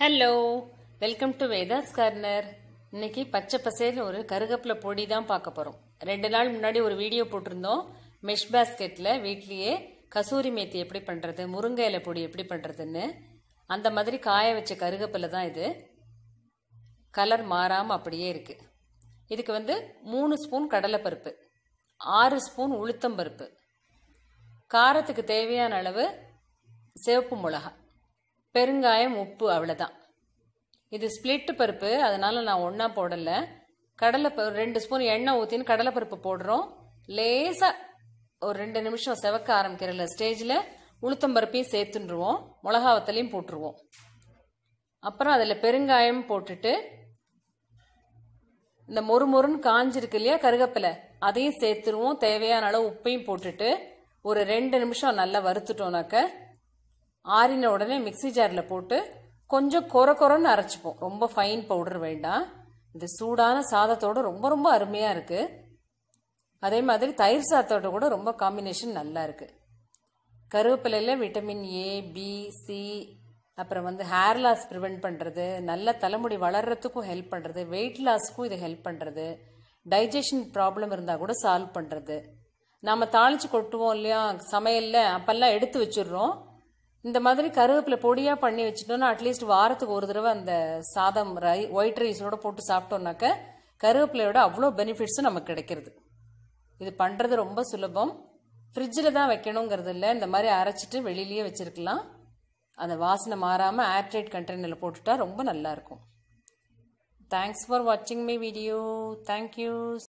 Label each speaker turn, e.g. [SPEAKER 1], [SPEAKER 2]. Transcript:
[SPEAKER 1] hello welcome to Vedha's corner இன்னைக்கு பச்சை பசேல் ஒரு கருகப்பில் பொடி தான் பார்க்க போகிறோம் ரெண்டு நாள் முன்னாடி ஒரு வீடியோ போட்டிருந்தோம் மெஷ் பேஸ்கெட்டில் வீட்லேயே கசூரி மேத்தி எப்படி பண்ணுறது முருங்கை இலை பொடி எப்படி பண்ணுறதுன்னு அந்த மாதிரி காய வச்ச கருகப்பில் தான் இது கலர் மாறாமல் அப்படியே இருக்குது இதுக்கு வந்து மூணு ஸ்பூன் கடலைப்பருப்பு ஆறு ஸ்பூன் உளுத்தம் பருப்பு காரத்துக்கு தேவையான அளவு சிவப்பு மிளகாய் பெருங்காயம் உப்பு அவ்வளோதான் இது ஸ்ப்ளிட் பருப்பு அதனால் நான் ஒன்றா போடலை கடலை ரெண்டு ஸ்பூன் எண்ணெய் ஊற்றின்னு கடலைப்பருப்பு போடுறோம் லேசாக ஒரு ரெண்டு நிமிஷம் செவக்க ஆரம்பிக்கிற ஸ்டேஜில் உளுத்தம்பருப்பையும் சேர்த்துன்றுவோம் மிளகாவத்தலையும் போட்டுருவோம் அப்புறம் அதில் பெருங்காயம் போட்டுட்டு இந்த மொறு மொறுன்னு காஞ்சிருக்கு இல்லையா கருகப்பிலை அதையும் சேர்த்துருவோம் தேவையான அளவு உப்பையும் போட்டுட்டு ஒரு ரெண்டு நிமிஷம் நல்லா வறுத்துட்டோம்னாக்க ஆறின உடனே மிக்சி ஜாரில் போட்டு கொஞ்சம் கொர கொரன்னு அரைச்சிப்போம் ரொம்ப ஃபைன் பவுடர் வேண்டாம் இந்த சூடான சாதத்தோடு ரொம்ப ரொம்ப அருமையாக இருக்குது அதே மாதிரி தயிர் சாதத்தோடு கூட ரொம்ப காம்பினேஷன் நல்லா இருக்குது கருவேப்பிலையில் விட்டமின் ஏ பி சி அப்புறம் வந்து ஹேர் லாஸ் ப்ரிவெண்ட் பண்ணுறது நல்ல தலைமுடி வளர்கிறதுக்கும் ஹெல்ப் பண்ணுறது வெயிட் லாஸ்க்கும் இது ஹெல்ப் பண்ணுறது டைஜஷன் ப்ராப்ளம் இருந்தால் கூட சால்வ் பண்ணுறது நாம் தாளித்து கொட்டுவோம் இல்லையா சமையலில் அப்போல்லாம் எடுத்து வச்சிடுறோம் இந்த மாதிரி கருவேப்பிலை பொடியாக பண்ணி வச்சுட்டோம்னா அட்லீஸ்ட் வாரத்துக்கு ஒரு தடவை அந்த சாதம் ரை ஒயிட் ரைஸோட போட்டு சாப்பிட்டோம்னாக்க கருவேப்பிலையோட அவ்வளோ பெனிஃபிட்ஸும் நமக்கு கிடைக்கிறது இது பண்ணுறது ரொம்ப சுலபம் ஃப்ரிட்ஜில் தான் வைக்கணுங்கிறது இல்லை இந்த மாதிரி அரைச்சிட்டு வெளியிலேயே வச்சுருக்கலாம் அந்த வாசனை மாறாமல் ஆட்ரைட் கண்டெய்னரில் போட்டுட்டா ரொம்ப நல்லாயிருக்கும் தேங்க்ஸ் ஃபார் வாட்சிங் மை வீடியோ தேங்க்யூ